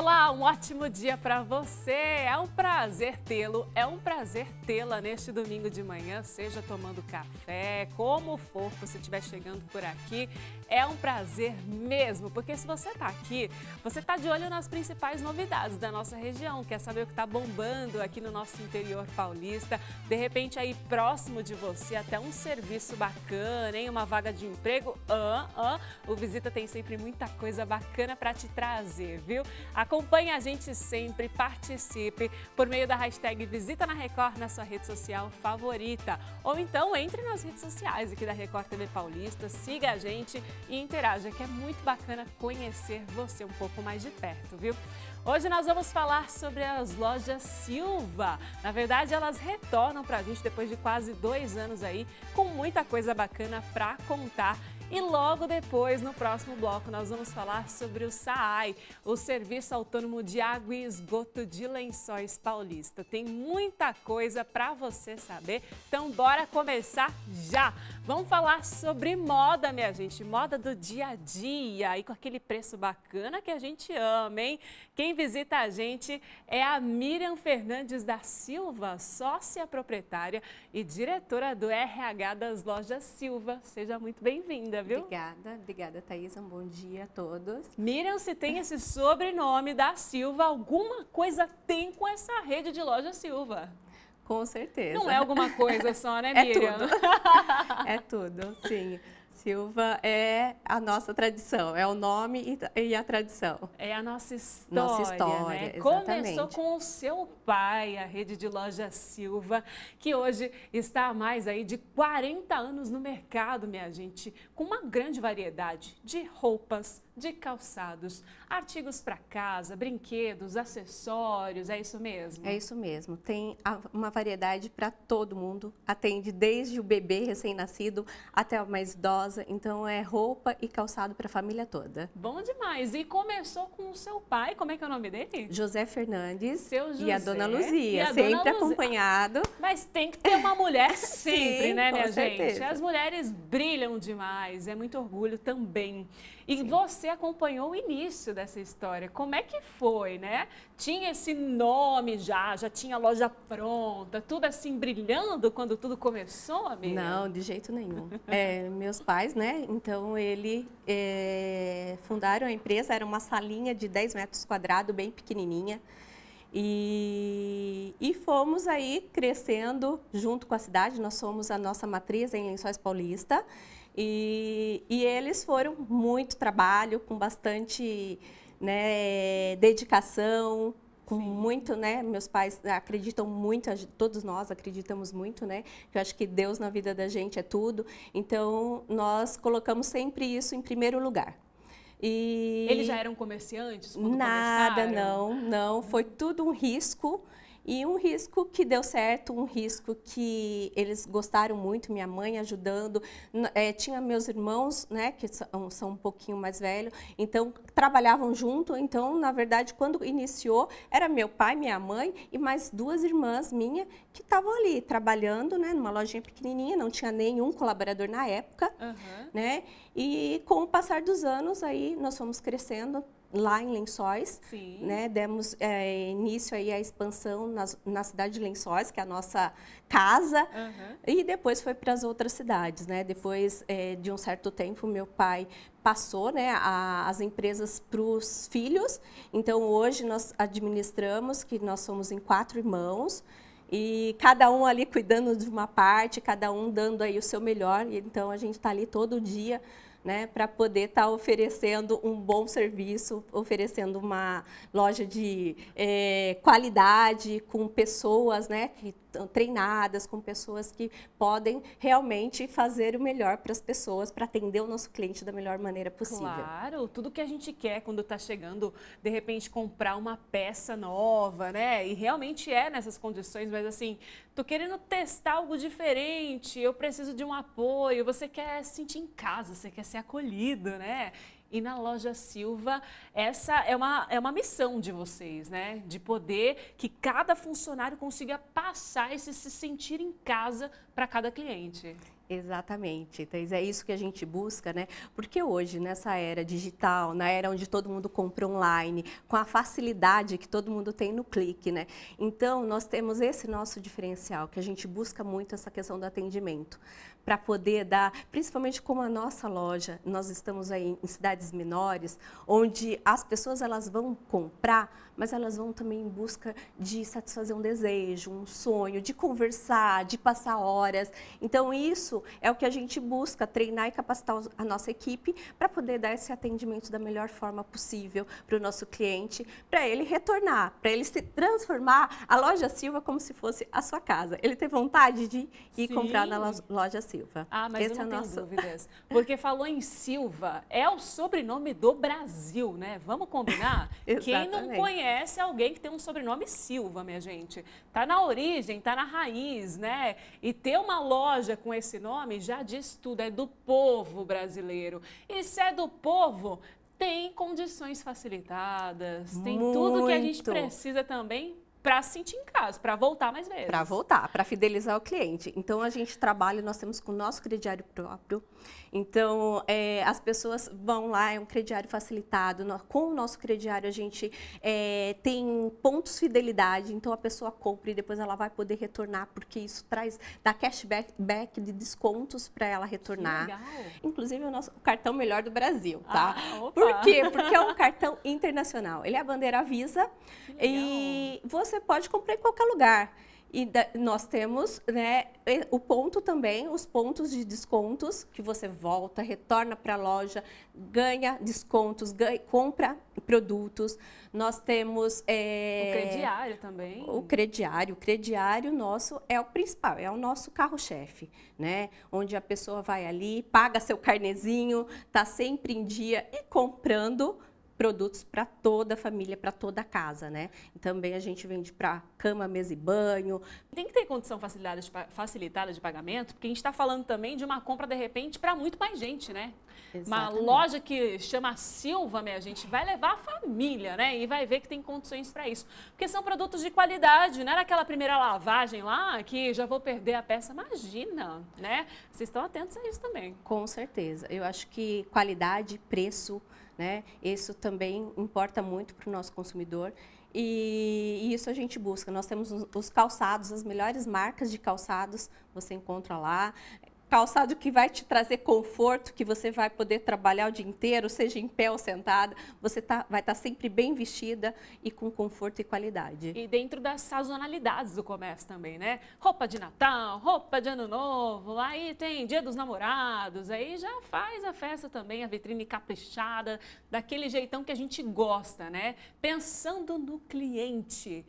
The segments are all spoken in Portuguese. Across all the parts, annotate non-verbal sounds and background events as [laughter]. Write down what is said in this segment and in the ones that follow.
Olá, um ótimo dia para você. É um prazer tê-lo, é um prazer tê-la neste domingo de manhã, seja tomando café, como for, que você estiver chegando por aqui. É um prazer mesmo, porque se você está aqui, você está de olho nas principais novidades da nossa região, quer saber o que está bombando aqui no nosso interior paulista. De repente, aí próximo de você, até um serviço bacana, hein? uma vaga de emprego. Uh, uh. O Visita tem sempre muita coisa bacana para te trazer, viu? A Acompanhe a gente sempre, participe por meio da hashtag Visita na Record na sua rede social favorita. Ou então entre nas redes sociais aqui da Record TV Paulista, siga a gente e interaja, que é muito bacana conhecer você um pouco mais de perto, viu? Hoje nós vamos falar sobre as lojas Silva. Na verdade, elas retornam para a gente depois de quase dois anos aí, com muita coisa bacana para contar. E logo depois, no próximo bloco, nós vamos falar sobre o SAAI, o Serviço Autônomo de Água e Esgoto de Lençóis Paulista. Tem muita coisa para você saber, então bora começar já! Vamos falar sobre moda, minha gente, moda do dia a dia e com aquele preço bacana que a gente ama, hein? Quem visita a gente é a Miriam Fernandes da Silva, sócia proprietária e diretora do RH das Lojas Silva. Seja muito bem-vinda! bem-vinda, viu? Obrigada, obrigada, Thaís. Um bom dia a todos. Miriam, se tem esse sobrenome da Silva, alguma coisa tem com essa rede de loja Silva. Com certeza. Não é alguma coisa só, né, [laughs] é Miriam? É tudo. [laughs] é tudo, sim. Silva é a nossa tradição, é o nome e a tradição. É a nossa história. Nossa né? história, né? exatamente. Começou com o seu pai, a rede de loja Silva, que hoje está há mais aí de 40 anos no mercado, minha gente, com uma grande variedade de roupas, de calçados, artigos para casa, brinquedos, acessórios, é isso mesmo? É isso mesmo. Tem uma variedade para todo mundo, atende desde o bebê recém-nascido até a mais idosa então é roupa e calçado para a família toda. Bom demais. E começou com o seu pai, como é que é o nome dele? José Fernandes. Seu José. E a dona Luzia, a sempre dona acompanhado. Ah, mas tem que ter uma mulher [laughs] sempre, Sim, né, minha certeza. gente? As mulheres brilham demais, é muito orgulho também. E Sim. você acompanhou o início dessa história. Como é que foi, né? Tinha esse nome já, já tinha a loja pronta, tudo assim brilhando quando tudo começou, amiga? Não, de jeito nenhum. [laughs] é, meus pais, né? Então, ele é, fundaram a empresa, era uma salinha de 10 metros quadrados, bem pequenininha. E, e, fomos aí crescendo junto com a cidade. Nós somos a nossa matriz em Lençóis Paulista e, e eles foram muito trabalho, com bastante né, dedicação, com Sim. muito, né? Meus pais acreditam muito, todos nós acreditamos muito, né? Eu acho que Deus na vida da gente é tudo. Então, nós colocamos sempre isso em primeiro lugar. E... Eles já eram comerciantes? Nada, começaram? não, não. Foi uhum. tudo um risco. E um risco que deu certo, um risco que eles gostaram muito, minha mãe ajudando. É, tinha meus irmãos, né, que são, são um pouquinho mais velhos, então trabalhavam junto. Então, na verdade, quando iniciou, era meu pai, minha mãe e mais duas irmãs minhas que estavam ali trabalhando, né, numa lojinha pequenininha, não tinha nenhum colaborador na época, uhum. né? E com o passar dos anos, aí nós fomos crescendo, lá em Lençóis, Sim. né? Demos é, início aí à expansão nas, na cidade de Lençóis, que é a nossa casa, uhum. e depois foi para as outras cidades, né? Depois é, de um certo tempo, meu pai passou, né, a, as empresas para os filhos. Então hoje nós administramos, que nós somos em quatro irmãos e cada um ali cuidando de uma parte, cada um dando aí o seu melhor. Então a gente está ali todo dia né, para poder estar tá oferecendo um bom serviço, oferecendo uma loja de é, qualidade, com pessoas né, que treinadas, com pessoas que podem realmente fazer o melhor para as pessoas, para atender o nosso cliente da melhor maneira possível. Claro, tudo que a gente quer quando está chegando, de repente comprar uma peça nova, né? E realmente é nessas condições, mas assim, tô querendo testar algo diferente, eu preciso de um apoio, você quer se sentir em casa, você quer ser acolhido, né? e na Loja Silva. Essa é uma, é uma missão de vocês, né? De poder que cada funcionário consiga passar esse se sentir em casa para cada cliente. Exatamente, Thais. É isso que a gente busca, né? Porque hoje, nessa era digital, na era onde todo mundo compra online, com a facilidade que todo mundo tem no clique, né? Então, nós temos esse nosso diferencial, que a gente busca muito essa questão do atendimento, para poder dar, principalmente como a nossa loja, nós estamos aí em cidades menores, onde as pessoas elas vão comprar, mas elas vão também em busca de satisfazer um desejo, um sonho, de conversar, de passar horas. Então, isso é o que a gente busca, treinar e capacitar a nossa equipe para poder dar esse atendimento da melhor forma possível para o nosso cliente, para ele retornar, para ele se transformar a loja Silva como se fosse a sua casa. Ele ter vontade de ir Sim. comprar na loja Silva. Ah, mas Esse eu é não é tenho nosso... dúvidas. Porque falou em Silva, é o sobrenome do Brasil, né? Vamos combinar? [laughs] Quem não conhece alguém que tem um sobrenome Silva, minha gente? Tá na origem, tá na raiz, né? E ter uma loja com esse nome nome já diz tudo, é do povo brasileiro. E se é do povo, tem condições facilitadas, tem Muito. tudo que a gente precisa também para se sentir em casa, para voltar mais vezes. Para voltar, para fidelizar o cliente. Então a gente trabalha, nós temos com o nosso crediário próprio. Então é, as pessoas vão lá, é um crediário facilitado. Nós, com o nosso crediário a gente é, tem pontos fidelidade, então a pessoa compra e depois ela vai poder retornar, porque isso traz dá cashback back de descontos para ela retornar. Que legal. Inclusive o nosso o cartão melhor do Brasil, tá? Ah, Por quê? Porque é um cartão internacional. Ele é a bandeira Visa e você você pode comprar em qualquer lugar. E da, nós temos né, o ponto também, os pontos de descontos, que você volta, retorna para a loja, ganha descontos, ganha, compra produtos. Nós temos. É, o crediário também. O crediário. O crediário nosso é o principal, é o nosso carro-chefe, né? Onde a pessoa vai ali, paga seu carnezinho, está sempre em dia e comprando produtos para toda a família, para toda a casa, né? também a gente vende para cama, mesa e banho. Tem que ter condição facilitada de, facilitada de pagamento, porque a gente está falando também de uma compra, de repente, para muito mais gente, né? Exatamente. Uma loja que chama Silva, minha gente, vai levar a família, né? E vai ver que tem condições para isso. Porque são produtos de qualidade, não era é aquela primeira lavagem lá que já vou perder a peça. Imagina, né? Vocês estão atentos a isso também. Com certeza. Eu acho que qualidade, preço, né? Isso também importa muito para o nosso consumidor. E, e, isso a gente busca. Nós temos os calçados, as melhores marcas de calçados você encontra lá calçado que vai te trazer conforto, que você vai poder trabalhar o dia inteiro, seja em pé ou sentada, você tá, vai estar tá sempre bem vestida e com conforto e qualidade. E dentro das sazonalidades do comércio também, né? Roupa de Natal, roupa de Ano Novo, aí tem Dia dos Namorados, aí já faz a festa também, a vitrine caprichada, daquele jeitão que a gente gosta, né? Pensando no cliente.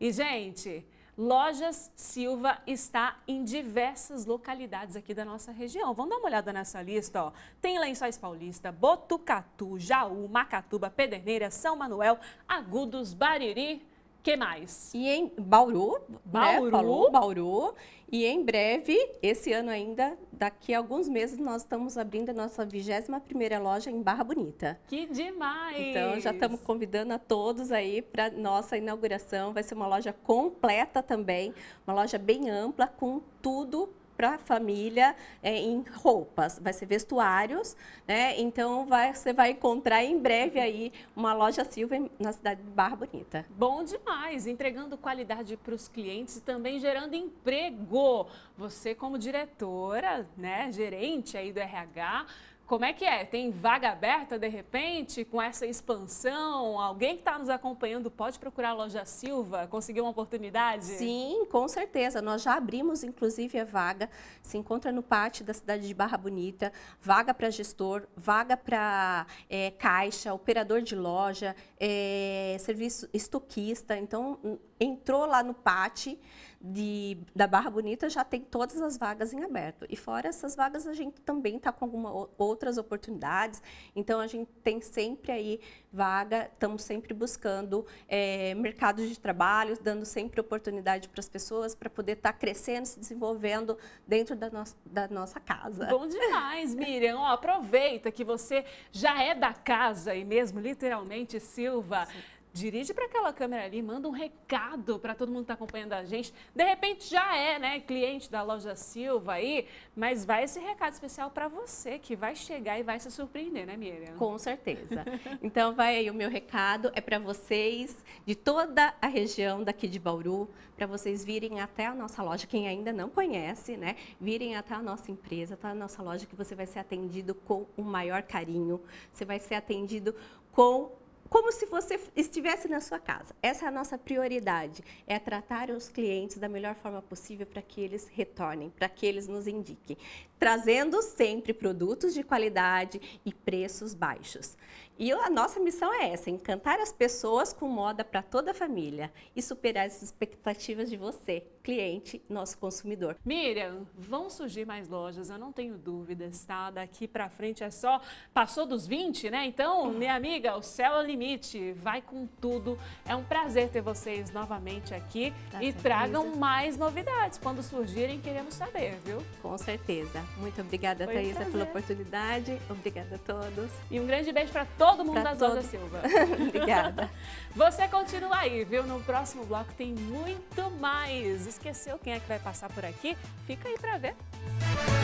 E, gente, Lojas Silva está em diversas localidades aqui da nossa região. Vamos dar uma olhada nessa lista, ó. Tem Lençóis Paulista, Botucatu, Jaú, Macatuba, Pederneira, São Manuel, Agudos, Bariri, que mais? E em Bauru, né, Bauru. Né? Falou, Bauru. E em breve, esse ano ainda, daqui a alguns meses, nós estamos abrindo a nossa 21ª loja em Barra Bonita. Que demais! Então, já estamos convidando a todos aí para nossa inauguração. Vai ser uma loja completa também, uma loja bem ampla, com tudo para a família é, em roupas, vai ser vestuários, né? Então vai, você vai encontrar em breve aí uma loja Silva na cidade de Barra Bonita. Bom demais, entregando qualidade para os clientes e também gerando emprego. Você como diretora, né, gerente aí do RH, como é que é? Tem vaga aberta de repente com essa expansão? Alguém que está nos acompanhando pode procurar a loja Silva, conseguir uma oportunidade? Sim, com certeza. Nós já abrimos, inclusive, a vaga. Se encontra no pátio da cidade de Barra Bonita. Vaga para gestor, vaga para é, eh, caixa, operador de loja, é, serviço estoquista. Então, entrou lá no PAT de, da Barra Bonita, já tem todas as vagas em aberto. E fora essas vagas, a gente também está com algumas outras oportunidades. Então, a gente tem sempre aí vaga, estamos sempre buscando é, mercados de trabalho, dando sempre oportunidade para as pessoas para poder estar tá crescendo, se desenvolvendo dentro da, no da nossa casa. Bom demais, Miriam. Ó, aproveita que você já é da casa e mesmo, literalmente, Sil Silva. Sim. Dirige para aquela câmera ali, manda um recado para todo mundo que está acompanhando a gente. De repente já é, né, cliente da loja Silva aí, mas vai esse recado especial para você que vai chegar e vai se surpreender, né, Miriam? Com certeza. Então vai aí o meu recado é para vocês de toda a região daqui de Bauru, para vocês virem até a nossa loja, quem ainda não conhece, né, virem até a nossa empresa, até tá? a nossa loja que você vai ser atendido com o maior carinho, você vai ser atendido com como se você estivesse na sua casa. Essa é a nossa prioridade, é tratar os clientes da melhor forma possível para que eles retornem, para que eles nos indiquem, trazendo sempre produtos de qualidade e preços baixos. E a nossa missão é essa, encantar as pessoas com moda para toda a família e superar as expectativas de você, cliente, nosso consumidor. Miriam, vão surgir mais lojas, eu não tenho dúvidas, tá? Daqui para frente é só passou dos 20, né? Então, minha amiga, o céu é o limite, vai com tudo. É um prazer ter vocês novamente aqui e certeza. tragam mais novidades quando surgirem, queremos saber, viu? Com certeza. Muito obrigada, Thaisa, um pela oportunidade. Obrigada a todos. E um grande beijo para todo mundo pra das todo... Silva. [laughs] obrigada. Você continua aí, viu? No próximo bloco tem muito mais esqueceu quem é que vai passar por aqui? Fica aí para ver.